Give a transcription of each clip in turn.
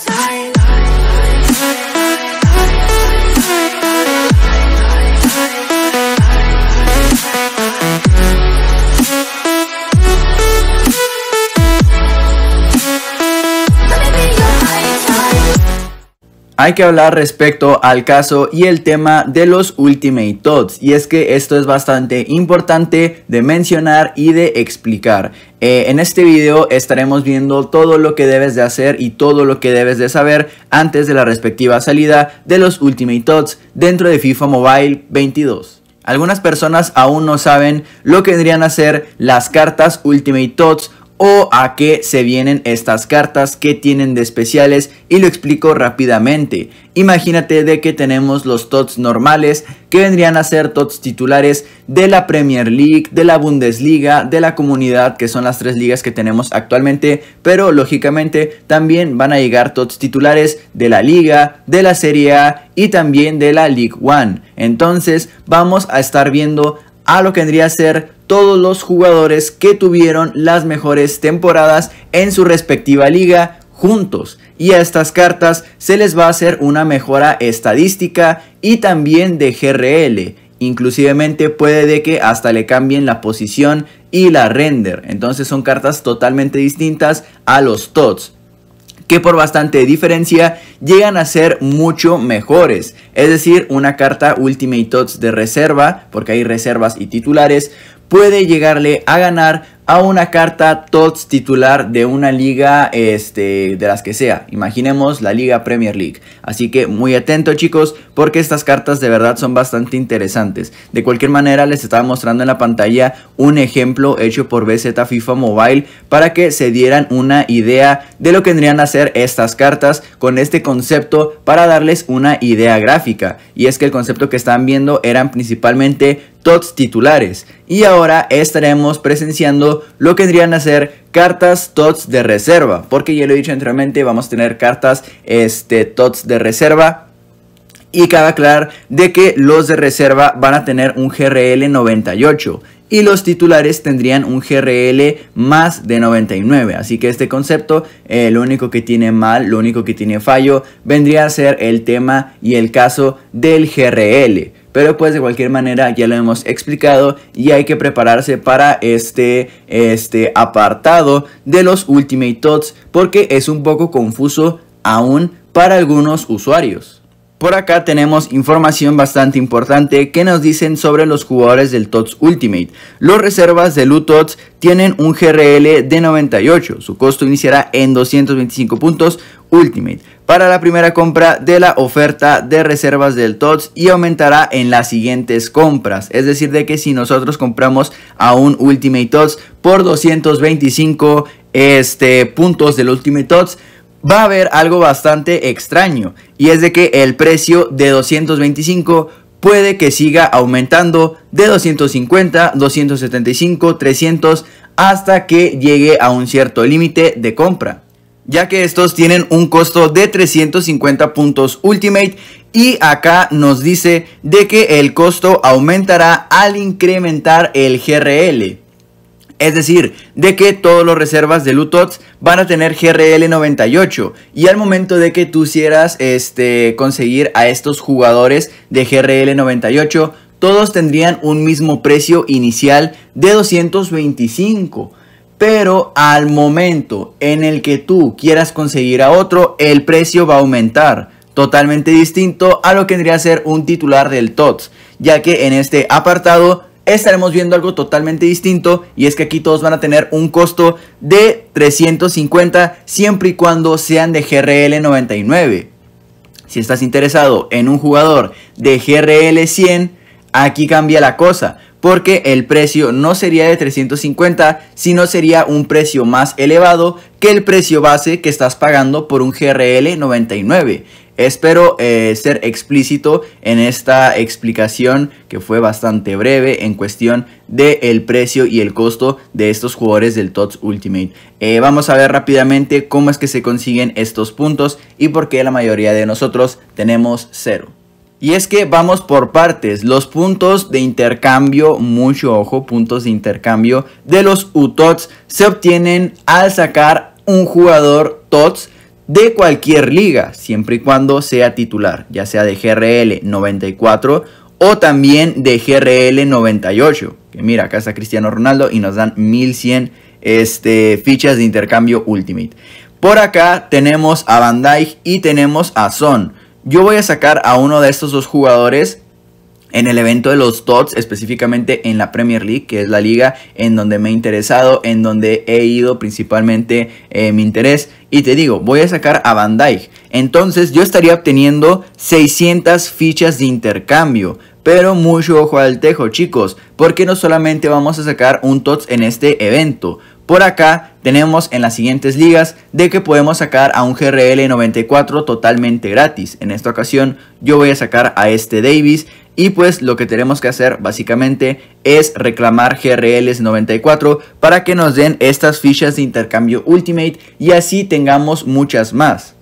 tired. hay que hablar respecto al caso y el tema de los Ultimate Tots. Y es que esto es bastante importante de mencionar y de explicar. Eh, en este video estaremos viendo todo lo que debes de hacer y todo lo que debes de saber antes de la respectiva salida de los Ultimate Tots dentro de FIFA Mobile 22. Algunas personas aún no saben lo que vendrían a ser las cartas Ultimate Tots o a qué se vienen estas cartas, que tienen de especiales y lo explico rápidamente. Imagínate de que tenemos los TOTS normales que vendrían a ser TOTS titulares de la Premier League, de la Bundesliga, de la Comunidad, que son las tres ligas que tenemos actualmente, pero lógicamente también van a llegar TOTS titulares de la Liga, de la Serie A y también de la League One. Entonces vamos a estar viendo a lo que vendría ser todos los jugadores que tuvieron las mejores temporadas en su respectiva liga juntos. Y a estas cartas se les va a hacer una mejora estadística y también de GRL. Inclusivemente puede de que hasta le cambien la posición y la render. Entonces son cartas totalmente distintas a los TOTS que por bastante diferencia llegan a ser mucho mejores. Es decir, una carta Ultimate Tots de reserva, porque hay reservas y titulares, puede llegarle a ganar a una carta TOTS titular de una liga este, de las que sea. Imaginemos la Liga Premier League. Así que muy atento chicos porque estas cartas de verdad son bastante interesantes. De cualquier manera les estaba mostrando en la pantalla un ejemplo hecho por BZ FIFA Mobile para que se dieran una idea de lo que tendrían a hacer estas cartas con este concepto para darles una idea gráfica. Y es que el concepto que están viendo eran principalmente TOTS titulares y ahora estaremos presenciando lo que tendrían a ser cartas TOTS de reserva, porque ya lo he dicho anteriormente, vamos a tener cartas este, TOTS de reserva y cabe aclarar de que los de reserva van a tener un GRL 98 y los titulares tendrían un GRL más de 99. Así que este concepto, el eh, lo único que tiene mal, lo único que tiene fallo, vendría a ser el tema y el caso del GRL. Pero pues de cualquier manera ya lo hemos explicado y hay que prepararse para este, este apartado de los Ultimate Tots porque es un poco confuso aún para algunos usuarios. Por acá tenemos información bastante importante que nos dicen sobre los jugadores del TOTS Ultimate. Los reservas de U-TOTS tienen un GRL de 98, su costo iniciará en 225 puntos Ultimate para la primera compra de la oferta de reservas del TOTS y aumentará en las siguientes compras. Es decir, de que si nosotros compramos a un Ultimate TOTS por 225 este, puntos del Ultimate TOTS, va a haber algo bastante extraño. Y es de que el precio de 225 puede que siga aumentando de 250, 275, 300 hasta que llegue a un cierto límite de compra ya que estos tienen un costo de 350 puntos Ultimate y acá nos dice de que el costo aumentará al incrementar el GRL. Es decir, de que todos los reservas de Lutots van a tener GRL 98. Y al momento de que tú quisieras este, conseguir a estos jugadores de GRL 98, todos tendrían un mismo precio inicial de 225. Pero al momento en el que tú quieras conseguir a otro, el precio va a aumentar. Totalmente distinto a lo que tendría ser un titular del TOTS, ya que en este apartado estaremos viendo algo totalmente distinto y es que aquí todos van a tener un costo de 350 siempre y cuando sean de GRL 99. Si estás interesado en un jugador de GRL 100, aquí cambia la cosa, porque el precio no sería de 350, sino sería un precio más elevado que el precio base que estás pagando por un GRL 99. Espero eh, ser explícito en esta explicación que fue bastante breve en cuestión del precio y el costo de estos jugadores del TOTS Ultimate. Eh, vamos a ver rápidamente cómo es que se consiguen estos puntos y por qué la mayoría de nosotros tenemos cero. Y es que vamos por partes, los puntos de intercambio, mucho ojo, puntos de intercambio de los UTOTS se obtienen al sacar un jugador TOTS de cualquier liga, siempre y cuando sea titular, ya sea de GRL 94 o también de GRL 98. Que mira, acá está Cristiano Ronaldo y nos dan 1100 este, fichas de intercambio Ultimate. Por acá tenemos a Van Dijk y tenemos a Son. Yo voy a sacar a uno de estos dos jugadores en el evento de los TOTS, específicamente en la Premier League, que es la liga en donde me he interesado, en donde he ido principalmente eh, mi interés. Y te digo, voy a sacar a Van Dijk Entonces yo estaría obteniendo 600 fichas de intercambio. Pero mucho ojo al tejo, chicos, porque no solamente vamos a sacar un TOTS en este evento. Por acá tenemos en las siguientes ligas de que podemos sacar a un GRL 94 totalmente gratis. En esta ocasión yo voy a sacar a este Davis y pues lo que tenemos que hacer básicamente es reclamar GRLs 94 para que nos den estas fichas de intercambio Ultimate y así tengamos muchas más.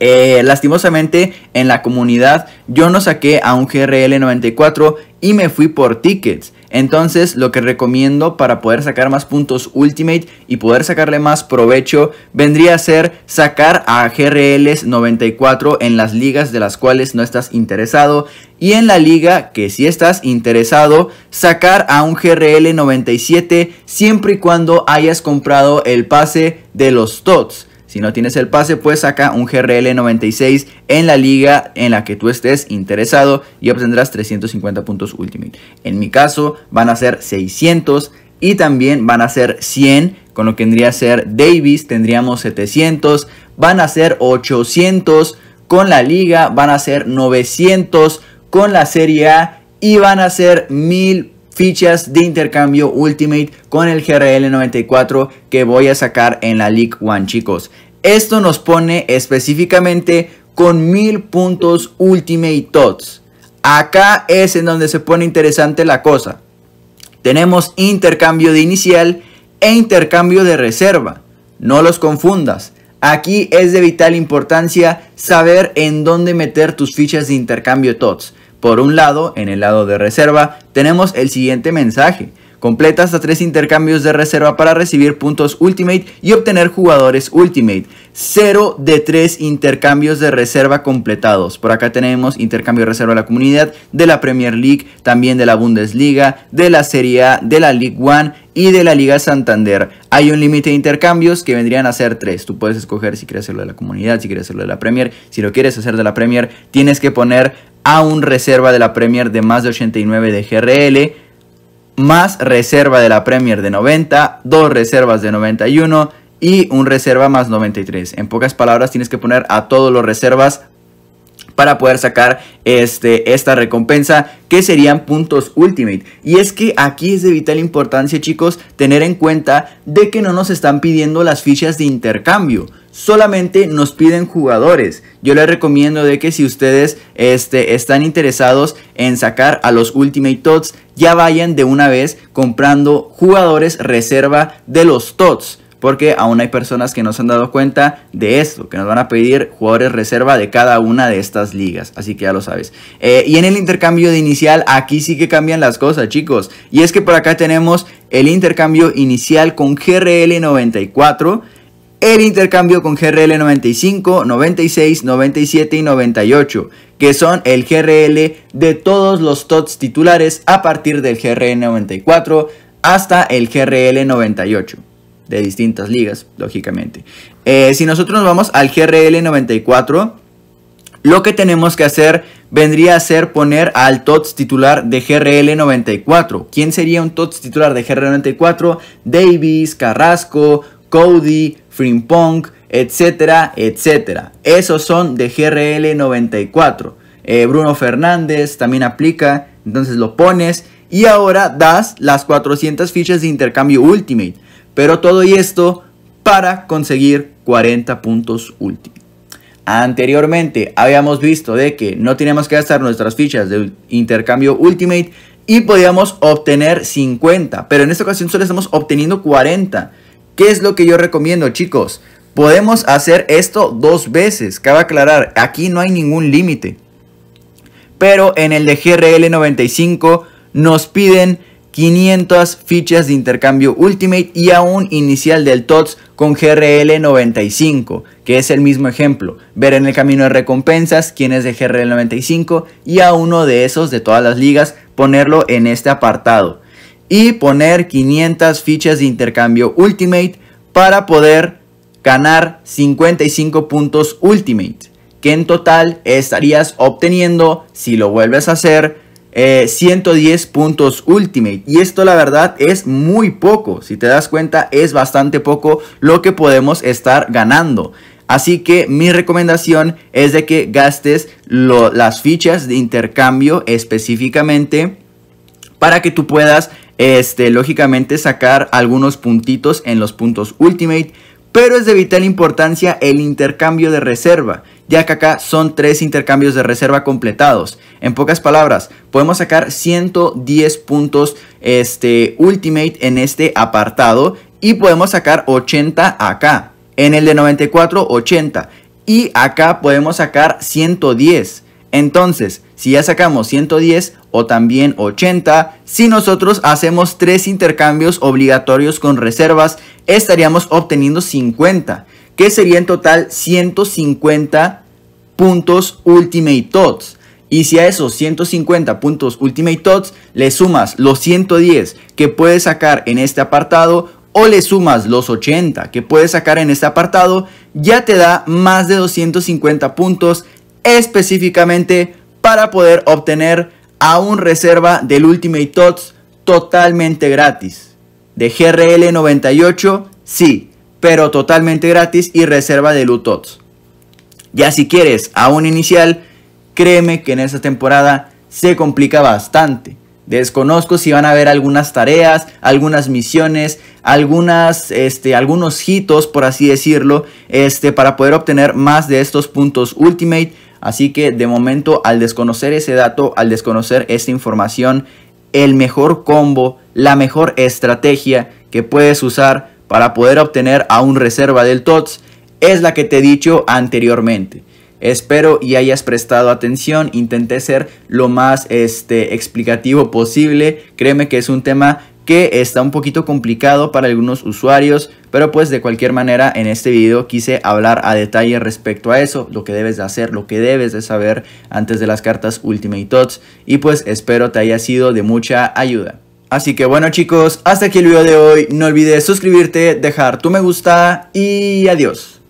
Eh, lastimosamente en la comunidad yo no saqué a un GRL 94 y me fui por tickets. Entonces, lo que recomiendo para poder sacar más puntos Ultimate y poder sacarle más provecho vendría a ser sacar a GRLs 94 en las ligas de las cuales no estás interesado y en la liga que si estás interesado sacar a un GRL 97 siempre y cuando hayas comprado el pase de los TOTS. Si no tienes el pase, pues saca un GRL 96 en la liga en la que tú estés interesado y obtendrás 350 puntos Ultimate. En mi caso, van a ser 600 y también van a ser 100, con lo que tendría que ser Davis, tendríamos 700, van a ser 800 con la liga, van a ser 900 con la Serie A y van a ser 1000 fichas de intercambio Ultimate con el GRL94 que voy a sacar en la League One, chicos. Esto nos pone específicamente con 1000 puntos Ultimate Tots. Acá es en donde se pone interesante la cosa. Tenemos intercambio de inicial e intercambio de reserva. No los confundas. Aquí es de vital importancia saber en dónde meter tus fichas de intercambio TOTS. Por un lado, en el lado de reserva, tenemos el siguiente mensaje. Completa hasta tres intercambios de reserva para recibir puntos Ultimate y obtener jugadores Ultimate. 0 de 3 intercambios de reserva completados. Por acá tenemos intercambio de reserva de la comunidad, de la Premier League, también de la Bundesliga, de la Serie A, de la League One y de la Liga Santander. Hay un límite de intercambios que vendrían a ser 3. Tú puedes escoger si quieres hacerlo de la comunidad, si quieres hacerlo de la Premier. Si lo quieres hacer de la Premier, tienes que poner a un reserva de la Premier de más de 89 de GRL más reserva de la Premier de 90, dos reservas de 91 y un reserva más 93. En pocas palabras, tienes que poner a todos los reservas para poder sacar este, esta recompensa que serían puntos ultimate. Y es que aquí es de vital importancia chicos tener en cuenta de que no nos están pidiendo las fichas de intercambio solamente nos piden jugadores. Yo les recomiendo de que si ustedes este, están interesados en sacar a los Ultimate Tots, ya vayan de una vez comprando jugadores reserva de los Tots. Porque aún hay personas que no se han dado cuenta de esto, que nos van a pedir jugadores reserva de cada una de estas ligas. Así que ya lo sabes. Eh, y en el intercambio de inicial, aquí sí que cambian las cosas, chicos. Y es que por acá tenemos el intercambio inicial con GRL94 el intercambio con GRL 95, 96, 97 y 98, que son el GRL de todos los TOTS titulares a partir del GRL 94 hasta el GRL 98, de distintas ligas, lógicamente. Eh, si nosotros nos vamos al GRL 94, lo que tenemos que hacer vendría a ser poner al TOTS titular de GRL 94. ¿Quién sería un TOTS titular de GRL 94? Davis, Carrasco, Cody, Frimpong, etcétera, etcétera. Esos son de GRL 94. Eh, Bruno Fernández también aplica, entonces lo pones y ahora das las 400 fichas de intercambio Ultimate. Pero todo y esto para conseguir 40 puntos Ultimate. Anteriormente habíamos visto de que no teníamos que gastar nuestras fichas de intercambio Ultimate y podíamos obtener 50, pero en esta ocasión solo estamos obteniendo 40. ¿Qué es lo que yo recomiendo, chicos? Podemos hacer esto dos veces. Cabe aclarar, aquí no hay ningún límite. Pero en el de GRL95 nos piden 500 fichas de intercambio Ultimate y a un inicial del TOTS con GRL95, que es el mismo ejemplo. Ver en el camino de recompensas quién es de GRL95 y a uno de esos de todas las ligas ponerlo en este apartado y poner 500 fichas de intercambio Ultimate para poder ganar 55 puntos Ultimate, que en total estarías obteniendo, si lo vuelves a hacer, 110 eh, puntos Ultimate. Y esto la verdad es muy poco. Si te das cuenta es bastante poco lo que podemos estar ganando. Así que mi recomendación es de que gastes las fichas de intercambio específicamente para que tú puedas este, lógicamente sacar algunos puntitos en los puntos Ultimate, pero es de vital importancia el intercambio de reserva, ya que acá son tres intercambios de reserva completados. En pocas palabras, podemos sacar 110 puntos este, Ultimate en este apartado y podemos sacar 80 acá. En el de 94, 80. Y acá podemos sacar 110. Entonces, si ya sacamos 110 o también 80, si nosotros hacemos 3 intercambios obligatorios con reservas, estaríamos obteniendo 50, que sería en total 150 puntos Ultimate Tots. Y si a esos 150 puntos Ultimate Tots le sumas los 110 que puedes sacar en este apartado o le sumas los 80 que puedes sacar en este apartado, ya te da más de 250 puntos específicamente para poder obtener aún reserva del Ultimate Tots totalmente gratis. De GRL98, sí, pero totalmente gratis y reserva de Tots. Ya si quieres un inicial, créeme que en esta temporada se complica bastante. Desconozco si van a haber algunas tareas, algunas misiones, este, algunos hitos, por así decirlo, este, para poder obtener más de estos puntos Ultimate. Así que de momento al desconocer ese dato, al desconocer esta información, el mejor combo, la mejor estrategia que puedes usar para poder obtener a un reserva del TOTS es la que te he dicho anteriormente. Espero y hayas prestado atención. Intenté ser lo más este, explicativo posible. Créeme que es un tema que está un poquito complicado para algunos usuarios, pero pues de cualquier manera en este video quise hablar a detalle respecto a eso, lo que debes de hacer, lo que debes de saber antes de las cartas Ultimate Tots y pues espero te haya sido de mucha ayuda. Así que bueno chicos, hasta aquí el video de hoy, no olvides suscribirte, dejar tu me gusta y adiós.